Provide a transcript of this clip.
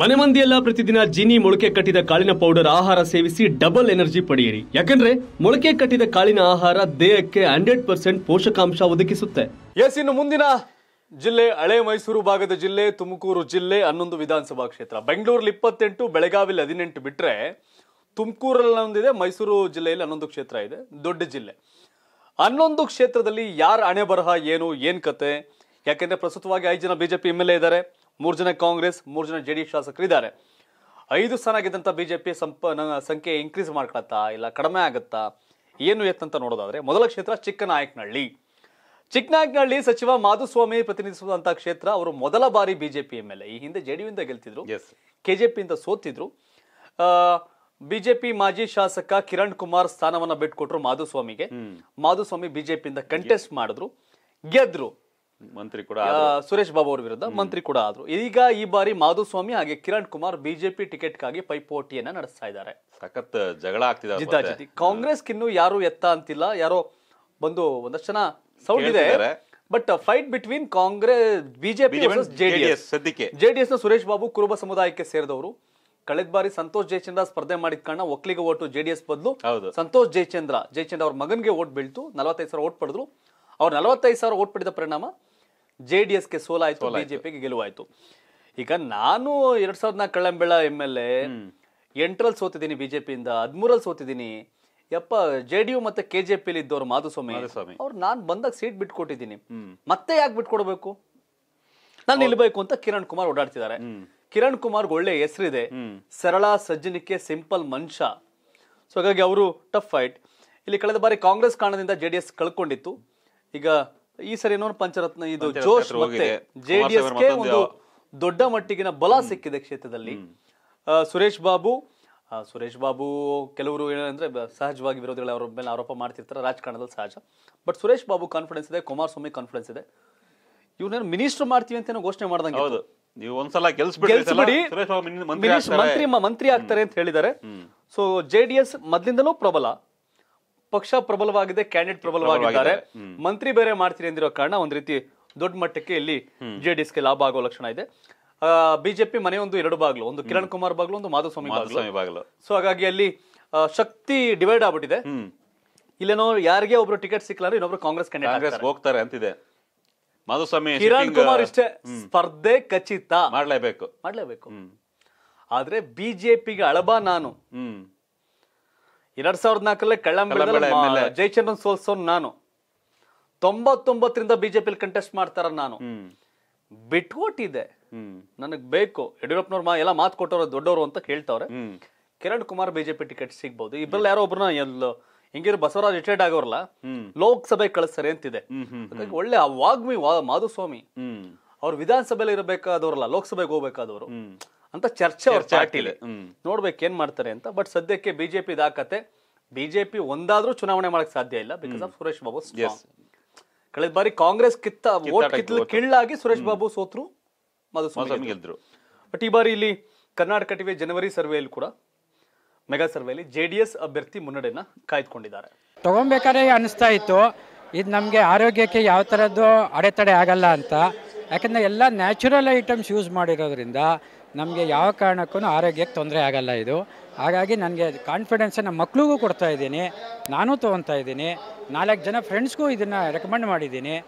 ಮನೆ ಮಂದಿಯೆಲ್ಲ ಪ್ರತಿದಿನ ಜಿನಿ ಮೊಳಕೆ ಕಟ್ಟಿದ ಕಾಳಿನ ಪೌಡರ್ ಆಹಾರ ಸೇವಿಸಿ ಡಬಲ್ ಎನರ್ಜಿ ಪಡೆಯಿರಿ ಯಾಕಂದ್ರೆ ಮೊಳಕೆ ಕಟ್ಟಿದ ಕಾಳಿನ ಆಹಾರ ದೇಹಕ್ಕೆ ಹಂಡ್ರೆಡ್ ಪರ್ಸೆಂಟ್ ಪೋಷಕಾಂಶ ಒದಗಿಸುತ್ತೆ ಎಸ್ ಇನ್ನು ಮುಂದಿನ ಜಿಲ್ಲೆ ಹಳೆ ಮೈಸೂರು ಭಾಗದ ಜಿಲ್ಲೆ ತುಮಕೂರು ಜಿಲ್ಲೆ ಹನ್ನೊಂದು ವಿಧಾನಸಭಾ ಕ್ಷೇತ್ರ ಬೆಂಗಳೂರಲ್ಲಿ ಇಪ್ಪತ್ತೆಂಟು ಬೆಳಗಾವಿಲಿ ಹದಿನೆಂಟು ಬಿಟ್ಟರೆ ತುಮಕೂರಲ್ಲಿ ಒಂದಿದೆ ಮೈಸೂರು ಜಿಲ್ಲೆಯಲ್ಲಿ ಹನ್ನೊಂದು ಕ್ಷೇತ್ರ ಇದೆ ದೊಡ್ಡ ಜಿಲ್ಲೆ ಹನ್ನೊಂದು ಕ್ಷೇತ್ರದಲ್ಲಿ ಯಾರ ಹಣೆ ಬರಹ ಏನು ಏನು ಕತೆ ಯಾಕೆಂದರೆ ಪ್ರಸ್ತುತವಾಗಿ ಐದು ಜನ ಬಿಜೆಪಿ ಎಮ್ ಎಲ್ ಎ ಇದ್ದಾರೆ ಮೂರು ಜನ ಕಾಂಗ್ರೆಸ್ ಮೂರು ಜನ ಜೆ ಡಿ ಶಾಸಕರು ಇದ್ದಾರೆ ಐದು ಸ್ಥಾನ ಗೆದ್ದಂಥ ಬಿ ಜೆ ಪಿ ಸಂಪ ಸಂಖ್ಯೆ ಇನ್ಕ್ರೀಸ್ ಮಾಡ್ಕೊಳತ್ತಾ ಇಲ್ಲ ಕಡಿಮೆ ಆಗುತ್ತಾ ಏನು ಎತ್ತಂತ ನೋಡೋದಾದ್ರೆ ಮೊದಲ ಕ್ಷೇತ್ರ ಚಿಕ್ಕನಾಯಕನಹಳ್ಳಿ ಚಿಕ್ಕನಾಯಕನಹಳ್ಳಿ ಸಚಿವ ಮಾಧುಸ್ವಾಮಿ ಪ್ರತಿನಿಧಿಸುವಂತಹ ಕ್ಷೇತ್ರ ಅವರು ಮೊದಲ ಬಾರಿ ಬಿಜೆಪಿ ಎಂ ಎಲ್ ಎ ಈ ಹಿಂದೆ ಜೆಡಿಯುಯಿಂದ ಗೆಲ್ತಿದ್ರು ಕೆಜೆಪಿಯಿಂದ ಸೋತಿದ್ರು ಬಿಜೆಪಿ ಮಾಜಿ ಶಾಸಕ ಕಿರಣ್ ಕುಮಾರ್ ಸ್ಥಾನವನ್ನ ಬಿಟ್ಕೊಟ್ರು ಮಾಧುಸ್ವಾಮಿಗೆ ಮಾಧುಸ್ವಾಮಿ ಬಿಜೆಪಿಯಿಂದ ಕಂಟೆಸ್ಟ್ ಮಾಡಿದ್ರು ಗೆದ್ರು ಮಂತ್ರಿ ಕೂಡ ಸುರೇಶ್ ಬಾಬು ಅವರ ವಿರುದ್ಧ ಮಂತ್ರಿ ಕೂಡ ಆದ್ರು ಈಗ ಈ ಬಾರಿ ಮಾಧುಸ್ವಾಮಿ ಹಾಗೆ ಕಿರಣ್ ಕುಮಾರ್ ಬಿಜೆಪಿ ಟಿಕೆಟ್ ಗಾಗಿ ಪೈಪೋಟಿಯನ್ನ ನಡೆಸ್ತಾ ಇದ್ದಾರೆ ಸಖತ್ ಜಗಳ ಆಗ್ತಿದೆ ಕಾಂಗ್ರೆಸ್ ಇನ್ನು ಯಾರು ಎತ್ತ ಅಂತಿಲ್ಲ ಯಾರೋ ಬಂದು ಒಂದಷ್ಟು ಜನ ಸೌಂಡ್ ಇದೆ but fight between Congress BJP JDS ಸದ್ಯಕ್ಕೆ ಜೆಡಿಎಸ್ ನ ಸುರೇಶ್ ಬಾಬು ಕುರುಬ ಸಮುದಾಯಕ್ಕೆ ಸೇರಿದವರು ಕಳೆದ ಬಾರಿ ಸಂತೋಷ್ ಜಯಚಂದ್ರ ಸ್ಪರ್ಧೆ ಮಾಡಿದ ಕಾರಣ ಒಕ್ಕಲಿಗ ಓಟು ಜೆಡಿಎಸ್ ಬದಲು ಸಂತೋಷ್ ಜಯಚಂದ್ರ ಜಯಚಂದ್ರ ಅವ್ರ ಮಗನ್ಗೆ ಓಟ್ ಬೀಳ್ತು ನಲವತ್ತೈದು ಸಾವಿರ ಓಟ್ ಪಡೆದ್ರು ಅವ್ರ ನಲವತ್ತೈದು ಸಾವಿರ ಓಟ್ ಪಡೆದ ಪರಿಣಾಮ ಜೆ ಡಿ ಎಸ್ಗೆ ಸೋಲಾಯಿತು ಬಿಜೆಪಿಗೆ ಗೆಲುವಾಯ್ತು ಈಗ ನಾನು ಎರಡ್ ಸಾವಿರದ ನಾಲ್ಕು ಕಳ್ಳಂಬೆಳ ಎಮ್ ಎಲ್ ಎ ಎಂಟರಲ್ಲಿ ಸೋತಿದ್ದೀನಿ ಬಿಜೆಪಿಯಿಂದ ಹದಿಮೂರಲ್ಲಿ ಸೋತಿದ್ದೀನಿ ಯಪ್ಪ ಜೆ ಡಿ ಯು ಮತ್ತೆ ಕೆ ಜೆ ಪಿಲಿ ಇದ್ದವರು ಮಾಧುಸ್ವಾಮಿ ಅವ್ರು ನಾನು ಬಂದಾಗ ಸೀಟ್ ಬಿಟ್ಕೊಟ್ಟಿದ್ದೀನಿ ಮತ್ತೆ ಯಾಕೆ ಬಿಟ್ಕೊಡ್ಬೇಕು ನಾನು ನಿಲ್ಬೇಕು ಅಂತ ಕಿರಣ್ ಕುಮಾರ್ ಓಡಾಡ್ತಿದ್ದಾರೆ ಕಿರಣ್ ಕುಮಾರ್ ಒಳ್ಳೆ ಹೆಸರಿದೆ ಸರಳ ಸಜ್ಜನಿಕೆ ಸಿಂಪಲ್ ಮನುಷ್ಯ ಸೊ ಹಾಗಾಗಿ ಅವರು ಟಫ್ ಫೈಟ್ ಇಲ್ಲಿ ಕಳೆದ ಬಾರಿ ಕಾಂಗ್ರೆಸ್ ಕಾರಣದಿಂದ ಜೆ ಡಿ ಎಸ್ ಕಳ್ಕೊಂಡಿತ್ತು ಈಗ ಈ ಸರಿ ಏನೋ ಪಂಚರತ್ನ ಇದು ಜೋಶ್ ಮತ್ತೆ ಜೆಡಿಎಸ್ ಒಂದು ದೊಡ್ಡ ಮಟ್ಟಿಗಿನ ಬಲ ಸಿಕ್ಕಿದೆ ಕ್ಷೇತ್ರದಲ್ಲಿ ಸುರೇಶ್ ಬಾಬು ಸುರೇಶ್ ಬಾಬು ಕೆಲವರು ಏನಂದ್ರೆ ಸಹಜವಾಗಿ ವಿರೋಧಿಗಳು ಅವರ ಮೇಲೆ ಆರೋಪ ಮಾಡ್ತಿರ್ತಾರೆ ರಾಜಕಾರಣದಲ್ಲಿ ಸಹಜ ಬಟ್ ಸುರೇಶ್ ಬಾಬು ಕಾನ್ಫಿಡೆನ್ಸ್ ಇದೆ ಕುಮಾರಸ್ವಾಮಿ ಕಾನ್ಫಿಡೆನ್ಸ್ ಇದೆ ಇವ್ರನ್ನ ಮಿನಿಸ್ಟರ್ ಮಾಡ್ತೀವಿ ಅಂತ ಘೋಷಣೆ ಮಾಡ್ದಂಗೆ ಹೌದು ನೀವು ಒಂದ್ಸಲ ಮಂತ್ರಿ ಆಗ್ತಾರೆ ಅಂತ ಹೇಳಿದ್ದಾರೆ ಸೊ ಜೆಡಿಎಸ್ ಮೊದ್ಲಿಂದಲೂ ಪ್ರಬಲ ಪಕ್ಷ ಪ್ರಬಲವಾಗಿದೆ ಕ್ಯಾಂಡಿಡೇಟ್ ಪ್ರಬಲವಾಗಿದ್ದಾರೆ ಮಂತ್ರಿ ಬೇರೆ ಮಾಡ್ತೀರಿ ಅಂದಿರೋ ಕಾರಣ ಒಂದ್ ರೀತಿ ದೊಡ್ಡ ಮಟ್ಟಕ್ಕೆ ಇಲ್ಲಿ ಗೆ ಲಾಭ ಆಗೋ ಲಕ್ಷಣ ಇದೆ ಬಿಜೆಪಿ ಮನೆ ಒಂದು ಎರಡು ಬಾಗ್ಲು ಒಂದು ಕಿರಣ್ ಕುಮಾರ್ ಬಾಗ್ಲು ಒಂದು ಮಾಧುಸ್ವಾಮಿ ಬಾಗ್ಲು ಸೊ ಹಾಗಾಗಿ ಅಲ್ಲಿ ಶಕ್ತಿ ಡಿವೈಡ್ ಆಗ್ಬಿಟ್ಟಿದೆ ಇಲ್ಲೇನೋ ಯಾರಿಗೆ ಒಬ್ರು ಟಿಕೆಟ್ ಸಿಕ್ಕಲ್ಲ ಇನ್ನೊಬ್ರು ಕಾಂಗ್ರೆಸ್ ಕ್ಯಾಂಡಿಡೇಟ್ ಹೋಗ್ತಾರೆ ಅಂತಿದೆ ಮಾಧುಸ್ವಾಮಿ ಕಿರಣ್ ಕುಮಾರ್ ಇಷ್ಟೇ ಸ್ಪರ್ಧೆ ಖಚಿತ ಮಾಡ್ಲೇಬೇಕು ಮಾಡ್ಲೇಬೇಕು ಆದ್ರೆ ಬಿಜೆಪಿಗೆ ಅಳಬ ನಾನು ಎರಡ್ ಸಾವಿರದ ನಾಲ್ಕಲ್ಲೇ ಕಳ್ಳಂಬೆಳದಲ್ಲಿ ಮಾ- ಜಯಚಂದ್ರನ್ ಸೋಲ್ಸೋನ್ ನಾನು ತೊಂಬತ್ತೊಂಬತ್ತರಿಂದ ಬಿಜೆಪಿ ಕಂಟೆಸ್ಟ್ ಮಾಡ್ತಾರ ನಾನು ಬಿಟ್ಕೊಟ್ಟಿದೆ ನನಗೆ ಬೇಕು ಯಡಿಯೂರಪ್ಪನವ್ರು ಎಲ್ಲ ಮಾತು ಕೊಟ್ಟವ್ರ ದೊಡ್ಡವರು ಅಂತ ಕೇಳ್ತಾವ್ರೆ ಕಿರಣ್ ಕುಮಾರ್ ಬಿಜೆಪಿ ಟಿಕೆಟ್ ಸಿಗ್ಬಹುದು ಇಬ್ಬರಲ್ಲಿ ಯಾರೋ ಒಬ್ರನ್ನ ಎಲ್ಲ ಬಸವರಾಜ್ ರಿಟೈರ್ಡ್ ಆಗೋರಲ್ಲ ಲೋಕಸಭೆ ಕಳಿಸ್ತಾರೆ ಅಂತಿದೆ ಒಳ್ಳೆ ಅವಾಗ್ಮಿ ವಾಗ್ಮಿ ಮಾಧುಸ್ವಾಮಿ ಅವ್ರು ವಿಧಾನಸಭೆಯಲ್ಲಿ ಇರಬೇಕಾದವ್ರಲ್ಲ ಲೋಕಸಭೆಗೆ ಹೋಗ್ಬೇಕಾದವರು ಅಂತ ಚರ್ಚೆ ಅವರು ಪಾಟಿ ಇದೆ ನೋಡ್ಬೇಕು ಏನು ಮಾಡ್ತಾರೆ ಅಂತ ಬಟ್ ಸದ್ಯಕ್ಕೆ ಬಿಜೆಪಿ ದಾಕತೆ ಬಿಜೆಪಿ ಒಂದಾದರೂ ಚುನಾವಣೆ ಮಾಡಕ್ಕೆ ಸಾಧ್ಯ ಇಲ್ಲ because of Suresh Babu strong ಕಳೆದ ಬಾರಿ ಕಾಂಗ್ರೆಸ್ ಕಿತ್ತಾ ವೋಟ್ ಕಿತ್ತಾ ಗೆಲ್ಲಾಗಿ ಸುರೇಶ್ ಬಾಬು ಸೋತ್ರು ಮದುಸುಮ ಗೆದ್ರು ಬಟ್ ಈ ಬಾರಿ ಇಲ್ಲಿ ಕರ್ನಾಟಕ ಟಿವ್ ಜನವರಿ ಸರ್ವೇಯಲ್ಲಿ ಕೂಡ मेगा ಸರ್ವೇಯಲ್ಲಿ ಜೆಡಿಎಸ್ ಅಭ್ಯರ್ಥಿ ಮುನ್ನಡೆನಾ ಕಾಯ್ದ್ಿಕೊಂಡಿದ್ದಾರೆ ತೊಗೊಂಬೇಕಾರೆ ಅನ್ನಿಸ್ತಾ ಇತ್ತು ಇದು ನಮಗೆ ಆರೋಗ್ಯಕ್ಕೆ ಯಾವ ತರದ್ದು ಅಡೆತಡೆ ಆಗಲ್ಲ ಅಂತ ಯಾಕಂದ್ರೆ ಎಲ್ಲಾ ನ್ಯಾಚುರಲ್ ಐಟಮ್ಸ್ ಯೂಸ್ ಮಾಡಿರೋದ್ರಿಂದ ನಮಗೆ ಯಾವ ಕಾರಣಕ್ಕೂ ಆರೋಗ್ಯಕ್ಕೆ ತೊಂದರೆ ಆಗಲ್ಲ ಇದು ಹಾಗಾಗಿ ನನಗೆ ಕಾನ್ಫಿಡೆನ್ಸ್ ನಮ್ಮ ಮಕ್ಳಿಗೂ ಕೊಡ್ತಾ ಇದ್ದೀನಿ ನಾನು ತೊಗೊತಾ ಇದ್ದೀನಿ ನಾಲ್ಕು ಜನ ಫ್ರೆಂಡ್ಸ್ಗೂ ಇದನ್ನು ರೆಕಮೆಂಡ್ ಮಾಡಿದ್ದೀನಿ